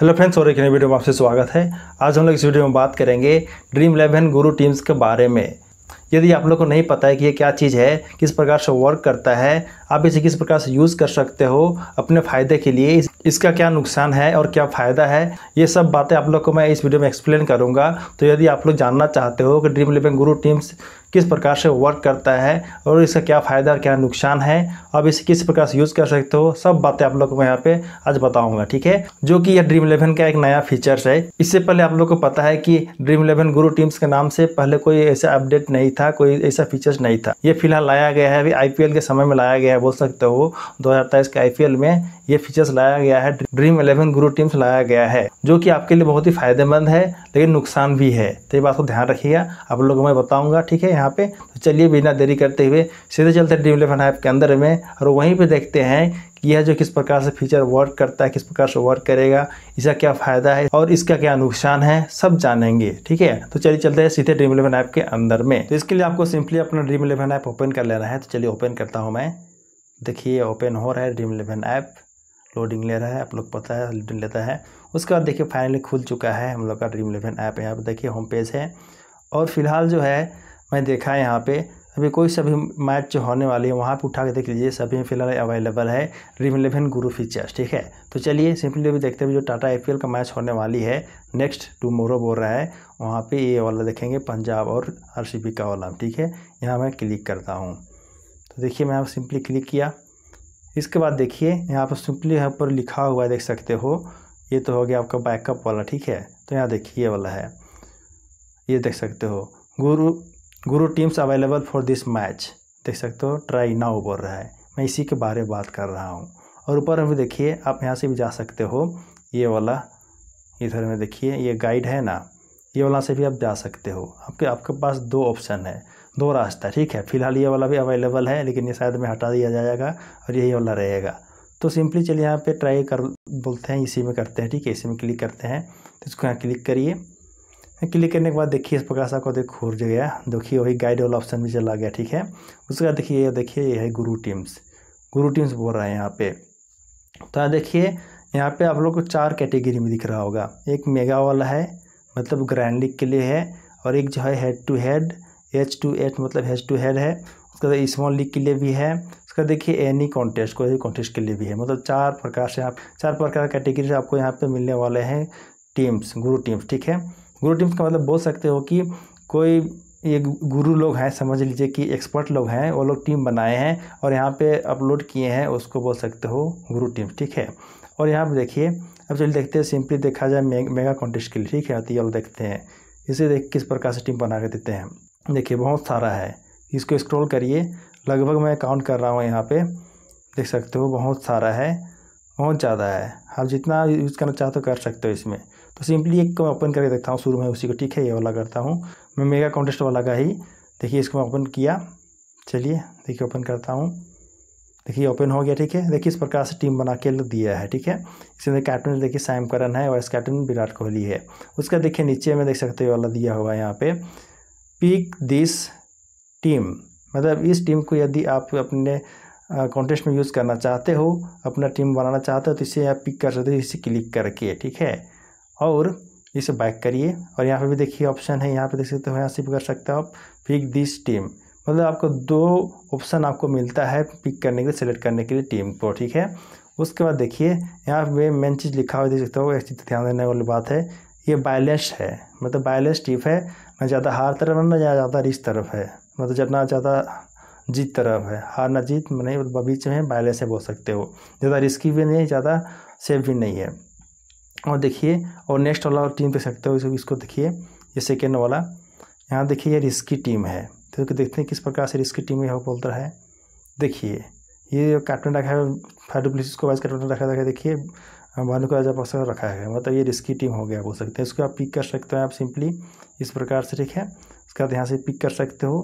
hello friends और एक नई वीडियो में आपसे स्वागत है आज हम लोग इस वीडियो में बात करेंगे ड्रीम इलेवन गुरु टीम्स के बारे में यदि आप लोग को नहीं पता है कि ये क्या चीज़ है किस प्रकार से वर्क करता है आप इसे किस प्रकार से यूज़ कर सकते हो अपने फ़ायदे के लिए इसका क्या नुकसान है और क्या फ़ायदा है ये सब बातें आप लोग को मैं इस वीडियो में एक्सप्लेन करूँगा तो यदि आप लोग जानना चाहते हो कि ड्रीम इलेवन गुरु टीम्स किस प्रकार से वर्क करता है और इसका क्या फ़ायदा क्या नुकसान है अब इसे किस प्रकार से यूज़ कर सकते हो सब बातें आप लोग को मैं यहाँ पे आज बताऊँगा ठीक है जो कि यह ड्रीम इलेवन का एक नया फीचर्स है इससे पहले आप लोग को पता है कि ड्रीम इलेवन गुरु टीम्स के नाम से पहले कोई ऐसा अपडेट नहीं था कोई ऐसा फीचर्स नहीं था ये फिलहाल लाया गया है अभी आई के समय में लाया गया है बोल सकते हो दो के आई में ये फीचर्स लाया गया है ड्रीम इलेवन गुरु टीम्स लाया गया है जो कि आपके लिए बहुत ही फायदेमंद है लेकिन नुकसान भी है तो ये बात को ध्यान रखिएगा आप लोगों को मैं बताऊंगा ठीक है यहाँ पे तो चलिए बिना देरी करते हुए सीधे चलते ड्रीम इलेवन ऐप के अंदर में और वहीं पर देखते हैं कि यह जो किस प्रकार से फीचर वर्क करता है किस प्रकार से वर्क करेगा इसका क्या फ़ायदा है और इसका क्या नुकसान है सब जानेंगे ठीक है तो चलिए चलते हैं सीधे ड्रीम इलेवन ऐप के अंदर में तो इसके लिए आपको सिंपली अपना ड्रीम इलेवन ऐप ओपन कर लेना है तो चलिए ओपन करता हूँ मैं देखिए ओपन हो रहा है ड्रीम इलेवन ऐप लोडिंग ले रहा है आप लोग पता है लोडिंग लेता है उसके बाद देखिए फाइनली खुल चुका है हम लोग का ड्रीम इलेवन ऐप यहाँ पर देखिए होम पेज है और फिलहाल जो है मैं देखा है यहाँ पर अभी कोई सभी मैच जो होने वाली है वहाँ पे उठा के देख लीजिए सभी में फिलहाल अवेलेबल है ड्रीम इलेवन गुरु फीचर्स ठीक है तो चलिए सिंपली अभी देखते हैं जो टाटा आई का मैच होने वाली है नेक्स्ट टूमोरो बोल रहा है वहाँ पर ये वाला देखेंगे पंजाब और आर का वाला ठीक है यहाँ मैं क्लिक करता हूँ तो देखिए मैं सिंपली क्लिक किया इसके बाद देखिए यहाँ पर सिंपली यहाँ पर लिखा हुआ देख सकते हो ये तो हो गया आपका बैकअप वाला ठीक है तो यहाँ देखिए वाला है ये देख सकते हो गुरु गुरु teams available for this match देख सकते हो ट्राई नाउ बोल रहा है मैं इसी के बारे में बात कर रहा हूँ और ऊपर में देखिए आप यहाँ से भी जा सकते हो ये वाला इधर में देखिए ये गाइड है ना ये वाला से भी आप जा सकते हो आपके आपके पास दो ऑप्शन है दो रास्ता ठीक है फिलहाल ये वाला भी अवेलेबल है लेकिन ये शायद में हटा दिया जाएगा और यही वाला रहेगा तो सिंपली चलिए यहाँ पे ट्राई कर बोलते हैं इसी में करते हैं ठीक है इसी में क्लिक करते हैं तो इसको यहाँ क्लिक करिए क्लिक करने के बाद देखिए इस प्रकार को देख देखो गया देखिए वही गाइड वाला ऑप्शन भी चला गया ठीक है उसके बाद देखिए ये देखिए ये है गुरु टीम्स गुरु टीम्स बोल रहे हैं यहाँ पे तो यहाँ देखिए यहाँ पे आप लोग को चार कैटेगरी में दिख रहा होगा एक मेगा वाला है मतलब ग्रैंड लीग के लिए है और एक जो है head to head H to H मतलब हैच टू हेड है उसके बाद स्मॉल लीग के लिए भी है उसका देखिए एनी कॉन्टेस्ट कोई भी कॉन्टेस्ट के लिए भी है मतलब चार प्रकार से आप चार प्रकार कैटेगरी से आपको यहाँ पे मिलने वाले हैं टीम्स गुरु टीम्स ठीक है गुरु टीम्स का मतलब बोल सकते हो कि कोई ये गुरु लोग हैं समझ लीजिए कि एक्सपर्ट लोग हैं वो लोग टीम बनाए हैं और यहाँ पे अपलोड किए हैं उसको बोल सकते हो गुरु टीम ठीक है और यहाँ पर देखिए अब चलिए देखते हैं सिंपली देखा जाए मे, मेगा कॉन्टेस्ट के लिए ठीक है तो ये लोग देखते हैं इसे देख किस प्रकार से टीम बना के देते हैं देखिए बहुत सारा है इसको स्क्रॉल करिए लगभग मैं काउंट कर रहा हूँ यहाँ पे देख सकते हो बहुत सारा है बहुत ज़्यादा है आप जितना यूज़ करना चाहते हो तो कर सकते हो इसमें तो सिंपली एक को ओपन करके देखता हूँ शुरू में उसी को ठीक है ये वाला करता हूँ मैं मेगा कॉन्टेस्ट वाला का ही देखिए इसको मैं ओपन किया चलिए देखिए ओपन करता हूँ देखिए ओपन हो गया ठीक है देखिए इस प्रकार से टीम बना के दिया है ठीक है इसमें कैप्टन देखिए सैम करन है वाइस कैप्टन विराट कोहली है उसका देखिए नीचे में देख सकते हो वाला दिया हुआ है यहाँ पर पिक दिस टीम मतलब इस टीम को यदि आप अपने कॉन्टेस्ट में यूज़ करना चाहते हो अपना टीम बनाना चाहते हो तो इसे आप पिक कर सकते हो इसे क्लिक करके ठीक है और इसे बैक करिए और यहाँ पे भी देखिए ऑप्शन है यहाँ पे देख सकते हो यहाँ से भी कर सकते हो आप पिक दिस टीम मतलब आपको दो ऑप्शन आपको मिलता है पिक करने के लिए सेलेक्ट करने के लिए टीम को ठीक है उसके बाद देखिए यहाँ पे मेन चीज़ लिखा हुआ देख सकते हो एक चीज़ तो ध्यान देने वाली बात है ये बायलेस है मतलब बायलेस टीप है ना ज़्यादा हार तरफ है ना ज़्यादा रिस तरफ है मतलब जब ना ज़्यादा जीत तरफ है हार ना जीत मैंने मतलब बीच में बायलेस है बोल सकते हो ज़्यादा रिस्की भी नहीं ज़्यादा सेफ भी नहीं है और देखिए और नेक्स्ट वाला और टीम देख सकते हो इसको, देखिए ये सेकेंड वाला यहाँ देखिए ये रिस्की टीम है तो देखते हैं किस प्रकार से रिस्की टीम यहाँ बोलता है देखिए ये कैप्टन रखा है फाइव डब्ल्यू को वाइस कैप्टन रखा है देखिए हाँ, भालू को ए पकड़ रखा है मतलब ये रिस्की टीम हो गया बोल सकते हैं इसको आप पिक कर सकते हो आप सिंपली इस प्रकार से ठीक है उसके बाद यहाँ से पिक कर सकते हो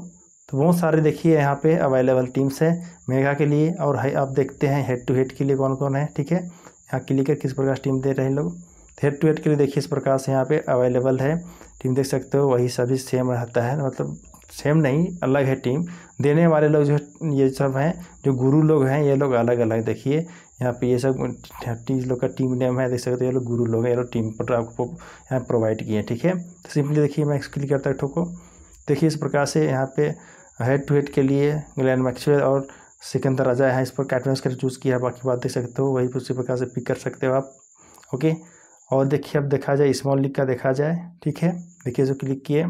तो बहुत सारे देखिए यहाँ पे अवेलेबल टीम्स हैं मेगा के लिए और है आप देखते हैं हेड टू हेड के लिए कौन कौन है ठीक है यहाँ क्लिक कर किस प्रकार टीम दे रहे हैं लोग हेड टू हेड के लिए देखिए इस प्रकार से यहाँ पे अवेलेबल है टीम देख सकते हो वही सभी सेम रहता है मतलब सेम नहीं अलग है टीम देने वाले लोग जो ये सब हैं जो गुरु लोग हैं ये लोग अलग अलग देखिए यहाँ पे ये सब टीम लोग का टीम नेम है देख सकते हो ये लोग गुरु लोग हैं ये लोग टीम पर आपको यहाँ प्रोवाइड किए हैं ठीक है तो सिंपली देखिए मैं क्लिक करता हूँ ठोको देखिए इस प्रकार से यहाँ पे हेड टू हेड के लिए ग्लैन मैक्सवेल और सिकंदर राजा है इस पर कैटमेंस कर चूज़ किया बाकी बात देख सकते हो वही उसी प्रकार से पिक कर सकते हो आप ओके और देखिए अब देखा जाए स्मॉल लिख का देखा जाए ठीक है देखिए इसको क्लिक किए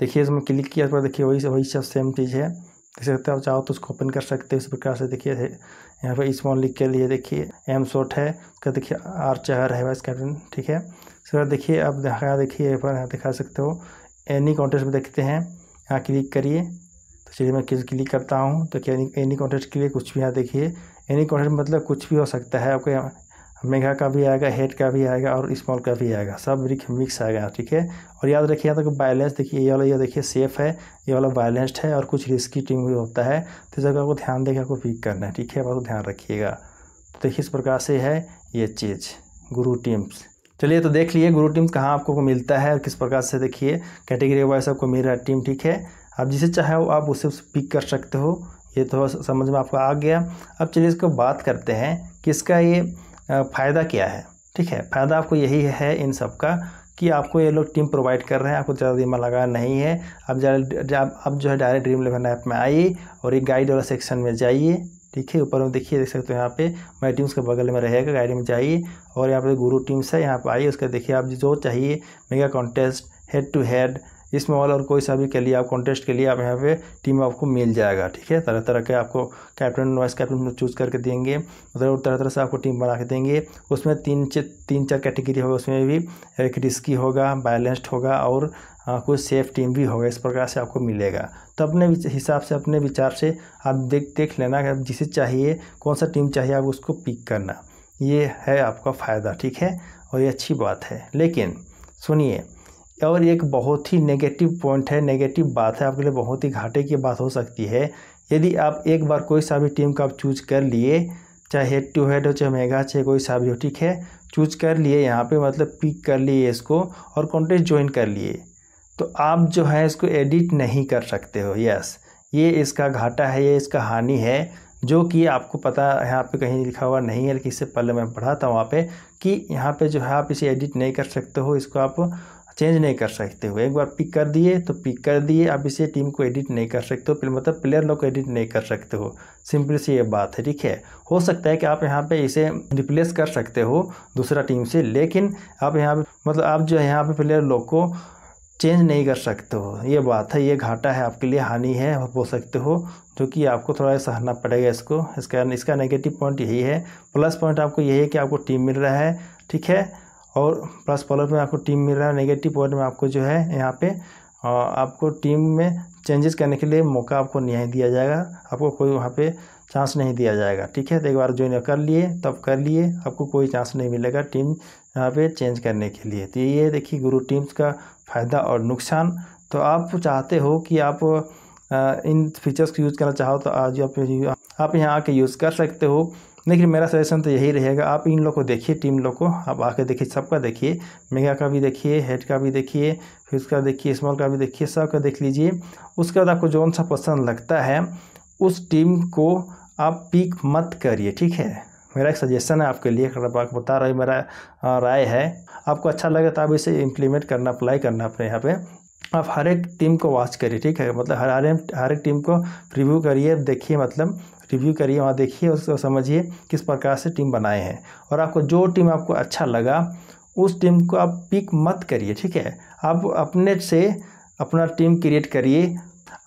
देखिए इसमें क्लिक किया देखिए वही वही सब सेम चीज़ है देख सकते हो आप चाहो तो उसको ओपन कर सकते हो इस प्रकार से देखिए यहाँ पे स्मॉल लिख के लिए देखिए एम शॉर्ट है उसका देखिए आर चहर है वाइस कैप्टन ठीक है उसके बाद देखिए आप दिखा देखिए यहाँ पर दिखा सकते हो एनी कॉन्टेस्ट में देखते हैं यहाँ क्लिक करिए तो चलिए मैं किस क्लिक करता हूँ तो क्या एनी कॉन्टेस्ट के लिए कुछ भी यहाँ देखिए एनी कॉन्टेस्ट मतलब कुछ भी हो सकता है आपको मेघा का भी आएगा हेड का भी आएगा और स्मॉल का भी आएगा सब ब्रिक मिक्स आएगा ठीक है और याद रखिए यहाँ तक बैलेंस देखिए ये वाला ये देखिए सेफ है ये वाला बैलेंस्ड है और कुछ रिस्की टीम भी होता है तो जगह आपको ध्यान देकर आपको पिक करना है ठीक है बात ध्यान रखिएगा तो देखिए इस प्रकार से है ये चीज़ गुरु टीम्स चलिए तो देख लिए गुरु टीम कहाँ आपको को मिलता है और किस प्रकार से देखिए कैटेगरी वाइज आपको मिल रहा है टीम ठीक है आप जिसे चाहे हो आप उसे पिक कर सकते हो ये थोड़ा समझ में आपको आ गया अब चलिए इसको बात करते हैं किसका ये फ़ायदा क्या है ठीक है फ़ायदा आपको यही है इन सब का कि आपको ये लोग टीम प्रोवाइड कर रहे हैं आपको ज़्यादा दिमाग लगा नहीं है अब ज़्यादा अब जो है डायरेक्ट ड्रीम इलेवन ऐप में आइए और एक गाइड वाला सेक्शन में जाइए ठीक है ऊपर में देखिए देख सकते हो यहाँ पे मैं टीम्स के बगल में रहेगा गाइड में जाइए और यहाँ पे गुरु टीम्स है यहाँ पर आइए उसका देखिए आप जो चाहिए mega contest head to head इस मोबाइल और कोई सा भी के लिए आप कॉन्टेस्ट के लिए आप यहाँ पे टीम आपको मिल जाएगा ठीक है तरह तरह के आपको कैप्टन वाइस कैप्टन चूज़ करके देंगे उधर मतलब तरह तरह से आपको टीम बना के देंगे उसमें तीन तीन चार कैटेगरी होगा उसमें भी एक रिस्की होगा बैलेंस्ड होगा और कुछ सेफ टीम भी होगा इस प्रकार से आपको मिलेगा तो अपने हिसाब से अपने विचार से आप देख देख लेना जिसे चाहिए कौन सा टीम चाहिए आप उसको पिक करना ये है आपका फ़ायदा ठीक है और ये अच्छी बात है लेकिन सुनिए और एक बहुत ही नेगेटिव पॉइंट है नेगेटिव बात है आपके लिए बहुत ही घाटे की बात हो सकती है यदि आप एक बार कोई सा भी टीम का आप चूज कर लिए चाहे हेड टू हेड हो चाहे मेगा चाहे कोई सा भी हो ठीक है चूज कर लिए यहाँ पे मतलब पिक कर लिए इसको और कॉन्टेस्ट ज्वाइन कर लिए तो आप जो है इसको एडिट नहीं कर सकते हो यस ये इसका घाटा है ये इसका हानि है जो कि आपको पता यहाँ पे कहीं लिखा हुआ नहीं है कि इससे पहले मैं पढ़ा था वहाँ पे कि यहाँ पे जो है आप इसे एडिट नहीं कर सकते हो इसको आप चेंज नहीं कर सकते हो एक बार पिक कर दिए तो पिक कर दिए आप इसे टीम को एडिट नहीं कर सकते हो मतलब प्लेयर लोग को एडिट नहीं कर सकते हो सिंपल सी ये बात है ठीक है हो सकता है कि आप यहाँ पे इसे रिप्लेस कर सकते हो दूसरा टीम से लेकिन आप यहाँ पे मतलब आप जो है यहाँ पे प्लेयर लोग को चेंज नहीं कर सकते हो ये बात है ये घाटा है आपके लिए हानि है बोल सकते हो जो कि आपको थोड़ा सहना पड़ेगा इसको इसका इसका नेगेटिव पॉइंट यही है प्लस पॉइंट आपको यही है कि आपको टीम मिल रहा है ठीक है और प्लस पॉइंट में आपको टीम मिल रहा है नेगेटिव पॉइंट में आपको जो है यहाँ पे आपको टीम में चेंजेस करने के लिए मौका आपको नहीं दिया जाएगा आपको कोई वहाँ पे चांस नहीं दिया जाएगा ठीक है तो एक बार ज्वाइन कर लिए तब कर लिए आपको कोई चांस नहीं मिलेगा टीम यहाँ पे चेंज करने के लिए तो ये देखिए गुरु टीम्स का फ़ायदा और नुकसान तो आप चाहते हो कि आप इन फीचर्स को यूज़ करना चाहो तो आज आप आप यहाँ आके यूज़ कर सकते हो लेकिन मेरा सजेशन तो यही रहेगा आप इन लोग को देखिए टीम लोग को आप आके देखिए सबका देखिए मेगा का भी देखिए हेड का भी देखिए फिर उसका देखिए स्मॉल का भी देखिए सब का देख लीजिए उसके बाद आपको जौन सा पसंद लगता है उस टीम को आप पिक मत करिए ठीक है मेरा एक सजेशन है आपके लिए आपको बता रहा है मेरा राय है आपको अच्छा लगे तो आप इसे इम्प्लीमेंट करना अप्लाई करना अपने यहाँ पे आप हर एक टीम को वॉच करिए ठीक है मतलब हर हर हर एक टीम को रिव्यू करिए देखिए मतलब रिव्यू करिए वहाँ देखिए उसको समझिए किस प्रकार से टीम बनाए हैं और आपको जो टीम आपको अच्छा लगा उस टीम को आप पिक मत करिए ठीक है आप अपने से अपना टीम क्रिएट करिए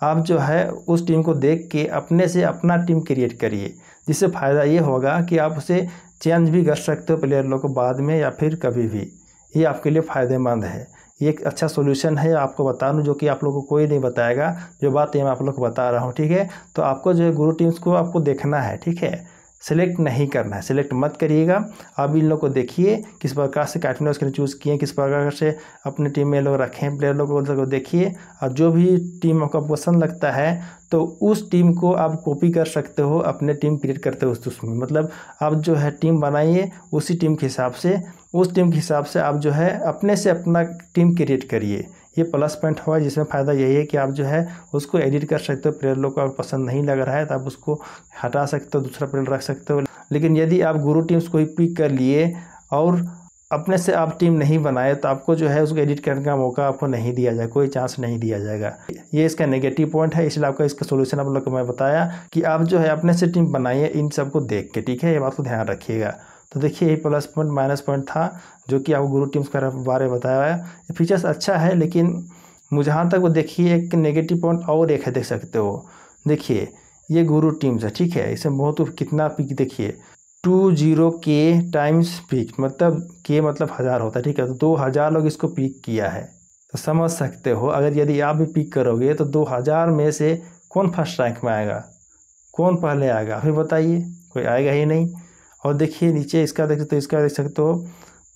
आप जो है उस टीम को देख के अपने से अपना टीम क्रिएट करिए जिससे फ़ायदा ये होगा कि आप उसे चेंज भी कर सकते हो प्लेयर लोग को बाद में या फिर कभी भी ये आपके लिए फ़ायदेमंद है ये एक अच्छा सोल्यूशन है आपको बता दूँ जो कि आप लोगों को कोई नहीं बताएगा जो बात ये मैं आप लोग को बता रहा हूँ ठीक है तो आपको जो है गुरु टीम्स को आपको देखना है ठीक है सेलेक्ट नहीं करना है सेलेक्ट मत करिएगा अब इन लोग को देखिए किस प्रकार से कैप्टन उसके चूज़ किए किस प्रकार से अपने टीम में लोग रखें प्लेयर लोग को देखिए और जो भी टीम आपको पसंद लगता है तो उस टीम को आप कॉपी कर सकते हो अपने टीम क्रिएट करते हो उसमें मतलब आप जो है टीम बनाइए उसी टीम के हिसाब से उस टीम के हिसाब से आप जो है अपने से अपना टीम क्रिएट करिए ये प्लस पॉइंट हुआ जिसमें फ़ायदा यही है कि आप जो है उसको एडिट कर सकते हो प्लेयर लोग को अगर पसंद नहीं लग रहा है तो आप उसको हटा सकते हो दूसरा प्लेयर रख सकते हो लेकिन यदि आप गुरु टीम्स को ही पिक कर लिए और अपने से आप टीम नहीं बनाए तो आपको जो है उसको एडिट करने का मौका आपको नहीं दिया जाएगा कोई चांस नहीं दिया जाएगा ये इसका नेगेटिव पॉइंट है इसलिए आपका इसका सोल्यूशन आप लोग को मैं बताया कि आप जो है अपने से टीम बनाइए इन सबको देख के ठीक है ये बात को ध्यान रखिएगा तो देखिए यही प्लस पॉइंट माइनस पॉइंट था जो कि आपको गुरु टीम्स का बारे में बताया है फीचर्स अच्छा है लेकिन मुझे जहाँ तक वो देखिए एक नेगेटिव पॉइंट और एक है देख सकते हो देखिए ये गुरु टीम्स है ठीक है इसमें बहुत कितना पिक देखिए टू जीरो के टाइम्स पिक मतलब के मतलब हज़ार होता है ठीक है तो दो हज़ार लोग इसको पिक किया है तो समझ सकते हो अगर यदि आप भी पिक करोगे तो दो हज़ार में से कौन फर्स्ट रैंक में आएगा कौन पहले आएगा अभी बताइए कोई आएगा ही नहीं और देखिए नीचे इसका देख सकते हो इसका देख सकते हो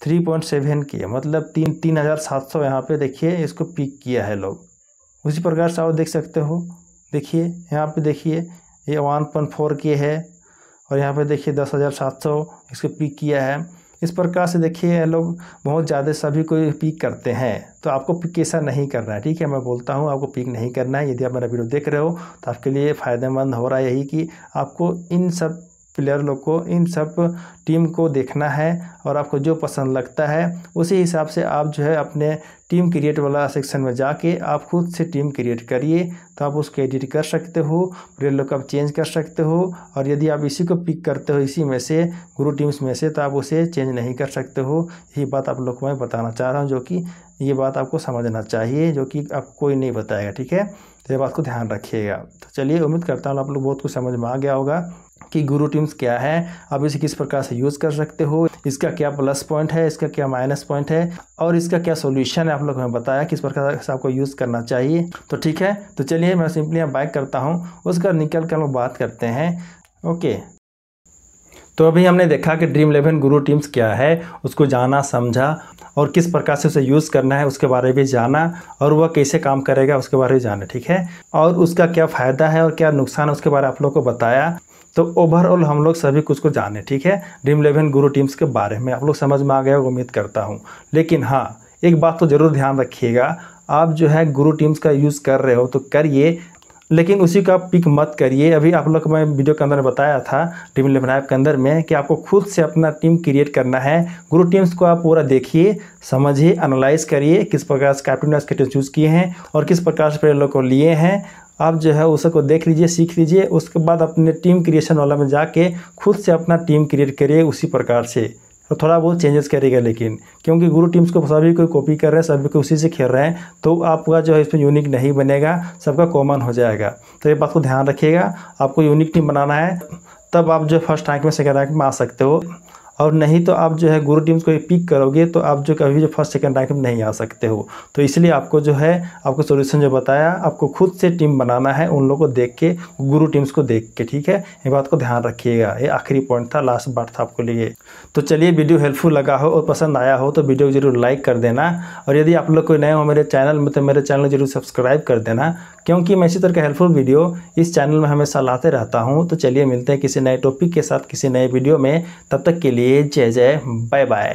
थ्री पॉइंट सेवन की है मतलब तीन तीन हज़ार सात सौ यहाँ पर देखिए इसको पिक किया है लोग उसी प्रकार से आप देख सकते हो देखिए यहाँ पे देखिए ये वन पॉइंट फोर की है और यहाँ पे देखिए दस हज़ार सात सौ इसको पिक किया है इस प्रकार से देखिए लोग बहुत ज़्यादा सभी को पिक करते हैं तो आपको पिक कैसा नहीं करना है ठीक है मैं बोलता हूँ आपको पिक नहीं करना है यदि आप मेरा वीडियो देख रहे हो तो आपके लिए फ़ायदेमंद हो रहा है यही कि आपको इन सब प्लेयर लोग को इन सब टीम को देखना है और आपको जो पसंद लगता है उसी हिसाब से आप जो है अपने टीम क्रिएट वाला सेक्शन में जाके आप खुद से टीम क्रिएट करिए तो आप उसको एडिट कर सकते हो प्लेयर लोग आप चेंज कर सकते हो और यदि आप इसी को पिक करते हो इसी में से गुरु टीम्स में से तो आप उसे चेंज नहीं कर सकते हो यही बात आप लोग को मैं बताना चाह रहा हूँ जो कि ये बात आपको समझना चाहिए जो कि आप कोई नहीं बताएगा ठीक है तो ये बात को ध्यान रखिएगा तो चलिए उम्मीद करता हूँ आप लोग बहुत कुछ समझ में आ गया होगा कि गुरु टीम्स क्या है आप इसे किस प्रकार से यूज़ कर सकते हो इसका क्या प्लस पॉइंट है इसका क्या माइनस पॉइंट है और इसका क्या सोल्यूशन है आप लोग हमें बताया किस प्रकार से आपको यूज़ करना चाहिए तो ठीक है तो चलिए मैं सिंपली यहाँ बाइक करता हूँ उसका निकल कर हम बात करते हैं ओके तो अभी हमने देखा कि ड्रीम इलेवन गुरु टीम्स क्या है उसको जाना समझा और किस प्रकार से उसे यूज़ करना है उसके बारे में जाना और वह कैसे काम करेगा उसके बारे में जाना ठीक है और उसका क्या फ़ायदा है और क्या नुकसान है उसके बारे में आप लोग को बताया तो ओवरऑल हम लोग सभी कुछ को जाने ठीक है ड्रीम इलेवन गुरु टीम्स के बारे में आप लोग समझ में आ गए उम्मीद करता हूँ लेकिन हाँ एक बात तो ज़रूर ध्यान रखिएगा आप जो है गुरु टीम्स का यूज़ कर रहे हो तो करिए लेकिन उसी का पिक मत करिए अभी आप लोग को मैं वीडियो के अंदर बताया था ड्रीम इलेवन ऐप के अंदर में कि आपको खुद से अपना टीम क्रिएट करना है गुरु टीम्स को आप पूरा देखिए समझिए एनालाइज करिए किस प्रकार से कैप्टन कैप्टन चूज़ किए हैं और किस प्रकार से प्लेयर लोग को लिए हैं आप जो है उसको देख लीजिए सीख लीजिए उसके बाद अपने टीम क्रिएशन वाला में जाके खुद से अपना टीम क्रिएट करिए उसी प्रकार से तो थोड़ा बहुत चेंजेस करेगा लेकिन क्योंकि गुरु टीम्स को सभी कोई कॉपी कर रहे हैं सभी को उसी से खेल रहे हैं तो आपका जो है इसमें यूनिक नहीं बनेगा सबका कॉमन हो जाएगा तो ये बात को ध्यान रखिएगा आपको यूनिक टीम बनाना है तब आप जो फर्स्ट रैंक में सेकेंड रैंक में आ सकते हो और नहीं तो आप जो है गुरु टीम्स को पिक करोगे तो आप जो कभी जो फर्स्ट सेकंड रैंक में नहीं आ सकते हो तो इसलिए आपको जो है आपको सोल्यूशन जो बताया आपको खुद से टीम बनाना है उन लोगों को देख के गुरु टीम्स को देख के ठीक है ये बात को ध्यान रखिएगा ये आखिरी पॉइंट था लास्ट बात था आपको लिए तो चलिए वीडियो हेल्पफुल लगा हो और पसंद आया हो तो वीडियो को जरूर लाइक कर देना और यदि आप लोग कोई नए हो मेरे चैनल में तो मेरे चैनल जरूर सब्सक्राइब कर देना क्योंकि मैं इसी तरह का हेल्पफुल वीडियो इस चैनल में हमेशा लाते रहता हूँ तो चलिए मिलते हैं किसी नए टॉपिक के साथ किसी नए वीडियो में तब तक के लिए लिए जय जय बाय बाय